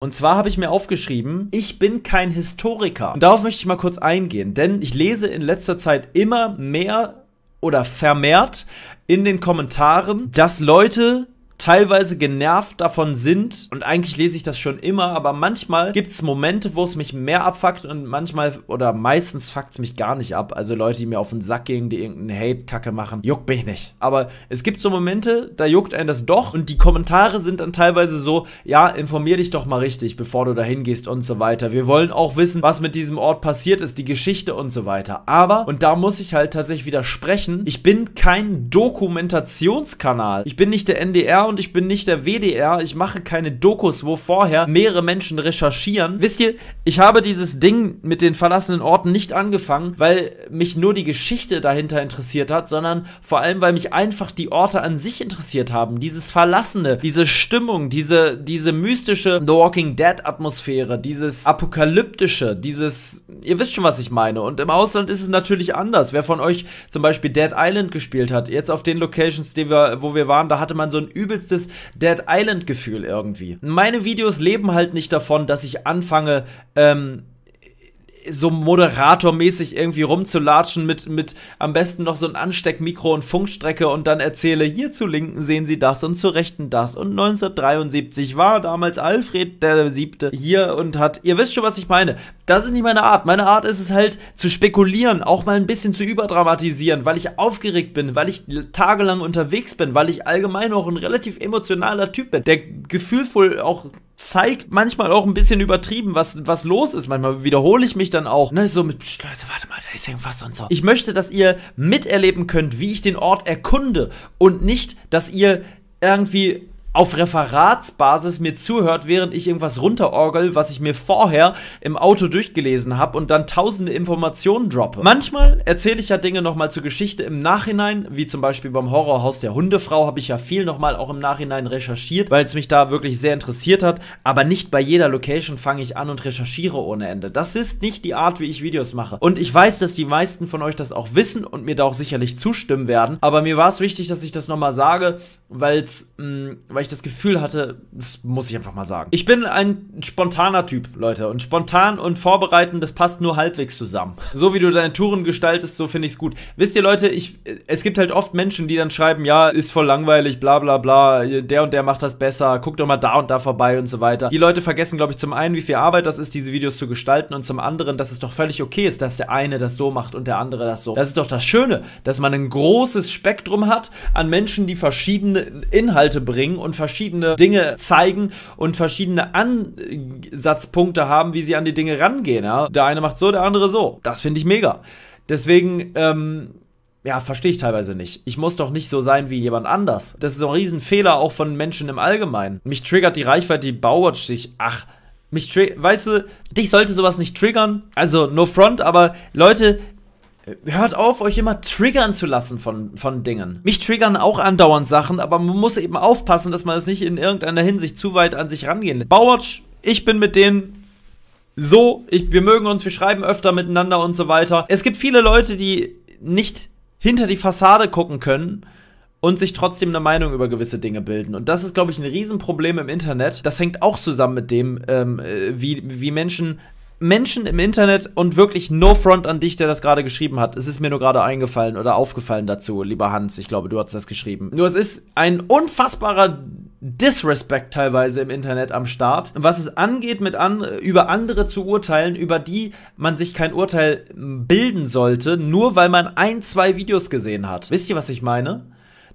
Und zwar habe ich mir aufgeschrieben, ich bin kein Historiker. Und darauf möchte ich mal kurz eingehen, denn ich lese in letzter Zeit immer mehr oder vermehrt in den Kommentaren, dass Leute teilweise genervt davon sind und eigentlich lese ich das schon immer, aber manchmal gibt es Momente, wo es mich mehr abfuckt und manchmal oder meistens fuckt es mich gar nicht ab. Also Leute, die mir auf den Sack gehen, die irgendeinen Hate-Kacke machen, juckt mich nicht. Aber es gibt so Momente, da juckt einen das doch und die Kommentare sind dann teilweise so, ja, informier dich doch mal richtig, bevor du da hingehst und so weiter. Wir wollen auch wissen, was mit diesem Ort passiert ist, die Geschichte und so weiter. Aber, und da muss ich halt tatsächlich widersprechen, ich bin kein Dokumentationskanal. Ich bin nicht der NDR und ich bin nicht der WDR. Ich mache keine Dokus, wo vorher mehrere Menschen recherchieren. Wisst ihr, ich habe dieses Ding mit den verlassenen Orten nicht angefangen, weil mich nur die Geschichte dahinter interessiert hat, sondern vor allem, weil mich einfach die Orte an sich interessiert haben. Dieses Verlassene, diese Stimmung, diese, diese mystische The Walking Dead Atmosphäre, dieses apokalyptische, dieses, ihr wisst schon, was ich meine. Und im Ausland ist es natürlich anders. Wer von euch zum Beispiel Dead Island gespielt hat, jetzt auf den Locations, die wir, wo wir waren, da hatte man so ein übel übelstes Dead Island Gefühl irgendwie. Meine Videos leben halt nicht davon, dass ich anfange, ähm, so moderatormäßig irgendwie rumzulatschen mit, mit am besten noch so ein Ansteckmikro und Funkstrecke und dann erzähle, hier zu linken sehen sie das und zu rechten das und 1973 war damals Alfred der Siebte hier und hat, ihr wisst schon, was ich meine. Das ist nicht meine Art. Meine Art ist es halt zu spekulieren, auch mal ein bisschen zu überdramatisieren, weil ich aufgeregt bin, weil ich tagelang unterwegs bin, weil ich allgemein auch ein relativ emotionaler Typ bin, der gefühlvoll auch zeigt, manchmal auch ein bisschen übertrieben, was, was los ist. Manchmal wiederhole ich mich dann auch. Ne, so mit, Leute, warte mal, da ist irgendwas und so. Ich möchte, dass ihr miterleben könnt, wie ich den Ort erkunde und nicht, dass ihr irgendwie auf Referatsbasis mir zuhört, während ich irgendwas runterorgel, was ich mir vorher im Auto durchgelesen habe und dann tausende Informationen droppe. Manchmal erzähle ich ja Dinge nochmal zur Geschichte im Nachhinein, wie zum Beispiel beim Horrorhaus der Hundefrau habe ich ja viel nochmal auch im Nachhinein recherchiert, weil es mich da wirklich sehr interessiert hat, aber nicht bei jeder Location fange ich an und recherchiere ohne Ende. Das ist nicht die Art, wie ich Videos mache. Und ich weiß, dass die meisten von euch das auch wissen und mir da auch sicherlich zustimmen werden, aber mir war es wichtig, dass ich das nochmal sage, weil's, mh, mm, weil ich ich das Gefühl hatte, das muss ich einfach mal sagen. Ich bin ein spontaner Typ, Leute. Und spontan und vorbereiten, das passt nur halbwegs zusammen. So wie du deine Touren gestaltest, so finde ich es gut. Wisst ihr, Leute, ich, äh, es gibt halt oft Menschen, die dann schreiben, ja, ist voll langweilig, bla bla bla, der und der macht das besser, guck doch mal da und da vorbei und so weiter. Die Leute vergessen, glaube ich, zum einen, wie viel Arbeit das ist, diese Videos zu gestalten und zum anderen, dass es doch völlig okay ist, dass der eine das so macht und der andere das so. Das ist doch das Schöne, dass man ein großes Spektrum hat an Menschen, die verschiedene Inhalte bringen und verschiedene Dinge zeigen und verschiedene Ansatzpunkte haben, wie sie an die Dinge rangehen. Ja? Der eine macht so, der andere so. Das finde ich mega. Deswegen, ähm, ja, verstehe ich teilweise nicht. Ich muss doch nicht so sein wie jemand anders. Das ist ein Riesenfehler auch von Menschen im Allgemeinen. Mich triggert die Reichweite, die Bauwatch sich. Ach, mich triggert. Weißt du, dich sollte sowas nicht triggern. Also, no front, aber Leute, Hört auf, euch immer triggern zu lassen von, von Dingen. Mich triggern auch andauernd Sachen, aber man muss eben aufpassen, dass man es das nicht in irgendeiner Hinsicht zu weit an sich rangehen lässt. Bauwatch, ich bin mit denen so, ich, wir mögen uns, wir schreiben öfter miteinander und so weiter. Es gibt viele Leute, die nicht hinter die Fassade gucken können und sich trotzdem eine Meinung über gewisse Dinge bilden. Und das ist, glaube ich, ein Riesenproblem im Internet. Das hängt auch zusammen mit dem, ähm, äh, wie, wie Menschen Menschen im Internet und wirklich no front an dich, der das gerade geschrieben hat. Es ist mir nur gerade eingefallen oder aufgefallen dazu, lieber Hans. Ich glaube, du hast das geschrieben. Nur es ist ein unfassbarer Disrespect teilweise im Internet am Start. Was es angeht, mit an, über andere zu urteilen, über die man sich kein Urteil hm, bilden sollte, nur weil man ein, zwei Videos gesehen hat. Wisst ihr, was ich meine?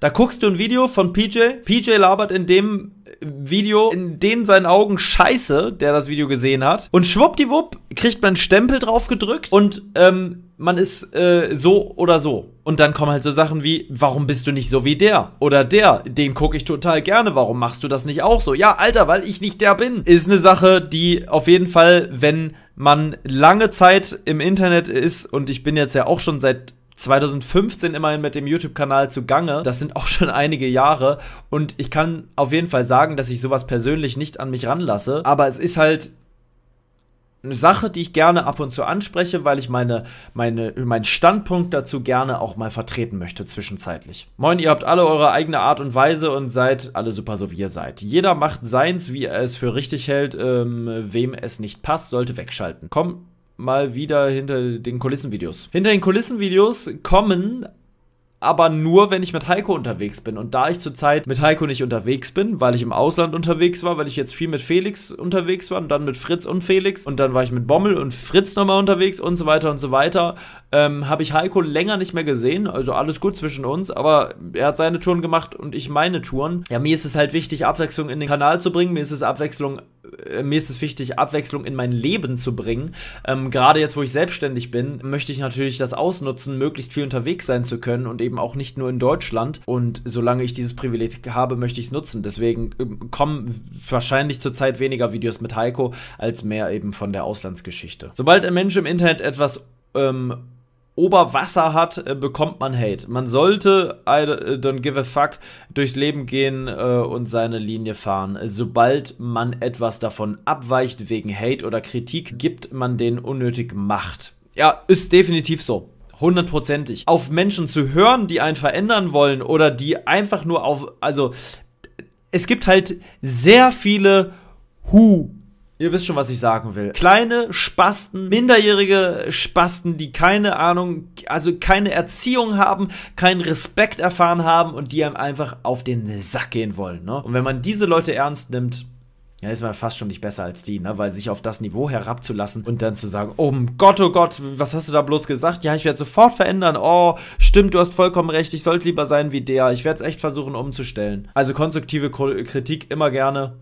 Da guckst du ein Video von PJ. PJ labert in dem äh, Video in den seinen Augen Scheiße, der das Video gesehen hat. Und schwuppdiwupp kriegt man einen Stempel drauf gedrückt und ähm, man ist äh, so oder so. Und dann kommen halt so Sachen wie, warum bist du nicht so wie der? Oder der, den gucke ich total gerne, warum machst du das nicht auch so? Ja, Alter, weil ich nicht der bin. Ist eine Sache, die auf jeden Fall, wenn man lange Zeit im Internet ist, und ich bin jetzt ja auch schon seit 2015 immerhin mit dem YouTube-Kanal zugange. Das sind auch schon einige Jahre. Und ich kann auf jeden Fall sagen, dass ich sowas persönlich nicht an mich ranlasse. Aber es ist halt eine Sache, die ich gerne ab und zu anspreche, weil ich meine, meine, meinen Standpunkt dazu gerne auch mal vertreten möchte zwischenzeitlich. Moin, ihr habt alle eure eigene Art und Weise und seid alle super, so wie ihr seid. Jeder macht seins, wie er es für richtig hält. Ähm, wem es nicht passt, sollte wegschalten. Komm, mal wieder hinter den Kulissenvideos. Hinter den Kulissenvideos kommen aber nur, wenn ich mit Heiko unterwegs bin. Und da ich zurzeit mit Heiko nicht unterwegs bin, weil ich im Ausland unterwegs war, weil ich jetzt viel mit Felix unterwegs war und dann mit Fritz und Felix und dann war ich mit Bommel und Fritz nochmal unterwegs und so weiter und so weiter, ähm, habe ich Heiko länger nicht mehr gesehen. Also alles gut zwischen uns, aber er hat seine Touren gemacht und ich meine Touren. Ja, mir ist es halt wichtig, Abwechslung in den Kanal zu bringen. Mir ist es Abwechslung äh, mir ist es wichtig, Abwechslung in mein Leben zu bringen. Ähm, gerade jetzt, wo ich selbstständig bin, möchte ich natürlich das ausnutzen, möglichst viel unterwegs sein zu können und eben auch nicht nur in Deutschland. Und solange ich dieses Privileg habe, möchte ich es nutzen. Deswegen ähm, kommen wahrscheinlich zurzeit weniger Videos mit Heiko als mehr eben von der Auslandsgeschichte. Sobald ein Mensch im Internet etwas ähm, Oberwasser hat, äh, bekommt man Hate. Man sollte, I äh, don't give a fuck, durchs Leben gehen äh, und seine Linie fahren. Sobald man etwas davon abweicht wegen Hate oder Kritik, gibt man den unnötig Macht. Ja, ist definitiv so. Hundertprozentig. Auf Menschen zu hören, die einen verändern wollen oder die einfach nur auf. Also, es gibt halt sehr viele Hu Ihr wisst schon, was ich sagen will. Kleine Spasten, minderjährige Spasten, die keine Ahnung, also keine Erziehung haben, keinen Respekt erfahren haben und die einem einfach auf den Sack gehen wollen. Ne? Und wenn man diese Leute ernst nimmt, ja, ist man fast schon nicht besser als die, ne? Weil sich auf das Niveau herabzulassen und dann zu sagen, oh Gott, oh Gott, was hast du da bloß gesagt? Ja, ich werde sofort verändern. Oh, stimmt, du hast vollkommen recht, ich sollte lieber sein wie der. Ich werde es echt versuchen umzustellen. Also konstruktive Kritik immer gerne.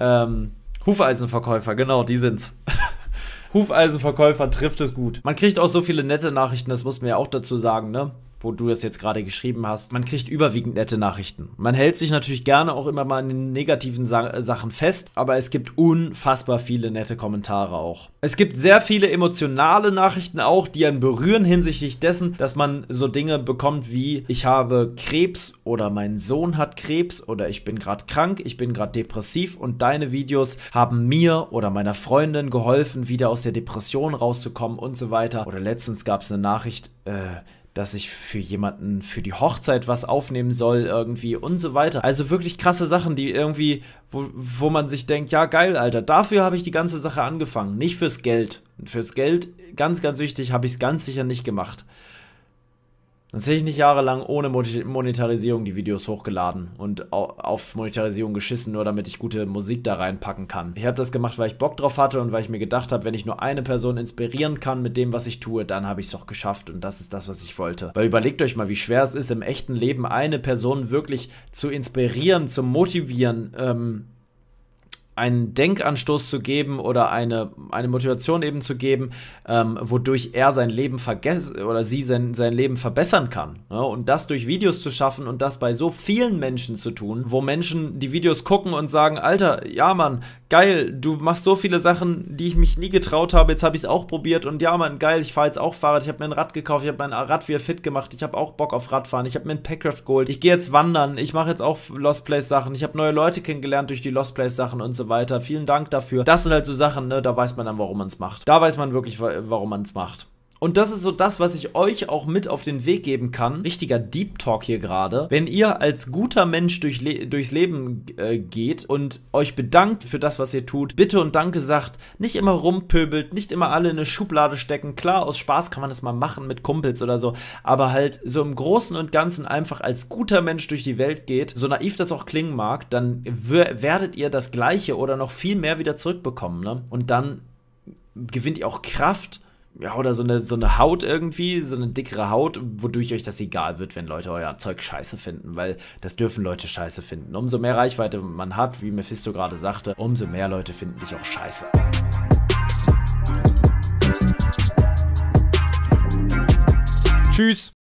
Ähm, Hufeisenverkäufer, genau, die sind's. Hufeisenverkäufer trifft es gut. Man kriegt auch so viele nette Nachrichten, das muss man ja auch dazu sagen, ne? wo du das jetzt gerade geschrieben hast, man kriegt überwiegend nette Nachrichten. Man hält sich natürlich gerne auch immer mal an den negativen Sa äh, Sachen fest, aber es gibt unfassbar viele nette Kommentare auch. Es gibt sehr viele emotionale Nachrichten auch, die einen berühren hinsichtlich dessen, dass man so Dinge bekommt wie ich habe Krebs oder mein Sohn hat Krebs oder ich bin gerade krank, ich bin gerade depressiv und deine Videos haben mir oder meiner Freundin geholfen, wieder aus der Depression rauszukommen und so weiter. Oder letztens gab es eine Nachricht, äh, dass ich für jemanden für die Hochzeit was aufnehmen soll irgendwie und so weiter. Also wirklich krasse Sachen, die irgendwie, wo, wo man sich denkt, ja geil, Alter, dafür habe ich die ganze Sache angefangen, nicht fürs Geld. Und fürs Geld, ganz, ganz wichtig, habe ich es ganz sicher nicht gemacht. Sonst sehe ich nicht jahrelang ohne Monetarisierung die Videos hochgeladen und auf Monetarisierung geschissen, nur damit ich gute Musik da reinpacken kann. Ich habe das gemacht, weil ich Bock drauf hatte und weil ich mir gedacht habe, wenn ich nur eine Person inspirieren kann mit dem, was ich tue, dann habe ich es doch geschafft und das ist das, was ich wollte. Weil überlegt euch mal, wie schwer es ist, im echten Leben eine Person wirklich zu inspirieren, zu motivieren, ähm, einen Denkanstoß zu geben oder eine, eine Motivation eben zu geben, ähm, wodurch er sein Leben vergessen oder sie sein, sein Leben verbessern kann. Ja, ne? und das durch Videos zu schaffen und das bei so vielen Menschen zu tun, wo Menschen die Videos gucken und sagen, Alter, ja Mann, geil, du machst so viele Sachen, die ich mich nie getraut habe, jetzt habe ich es auch probiert und ja Mann, geil, ich fahre jetzt auch Fahrrad, ich habe mir ein Rad gekauft, ich habe mein Rad wieder fit gemacht, ich habe auch Bock auf Radfahren, ich habe mir ein Packraft geholt, ich gehe jetzt wandern, ich mache jetzt auch Lost Place Sachen, ich habe neue Leute kennengelernt durch die Lost Place Sachen und so weiter. Vielen Dank dafür. Das sind halt so Sachen, ne, da weiß man dann, warum man es macht. Da weiß man wirklich, warum man es macht. Und das ist so das, was ich euch auch mit auf den Weg geben kann. Richtiger Deep Talk hier gerade. Wenn ihr als guter Mensch durch Le durchs Leben äh, geht und euch bedankt für das, was ihr tut, bitte und danke sagt, nicht immer rumpöbelt, nicht immer alle in eine Schublade stecken. Klar, aus Spaß kann man das mal machen mit Kumpels oder so, aber halt so im Großen und Ganzen einfach als guter Mensch durch die Welt geht, so naiv das auch klingen mag, dann werdet ihr das Gleiche oder noch viel mehr wieder zurückbekommen. Ne? Und dann gewinnt ihr auch Kraft ja, oder so eine, so eine Haut irgendwie, so eine dickere Haut, wodurch euch das egal wird, wenn Leute euer Zeug scheiße finden, weil das dürfen Leute scheiße finden. Umso mehr Reichweite man hat, wie Mephisto gerade sagte, umso mehr Leute finden dich auch scheiße. Tschüss.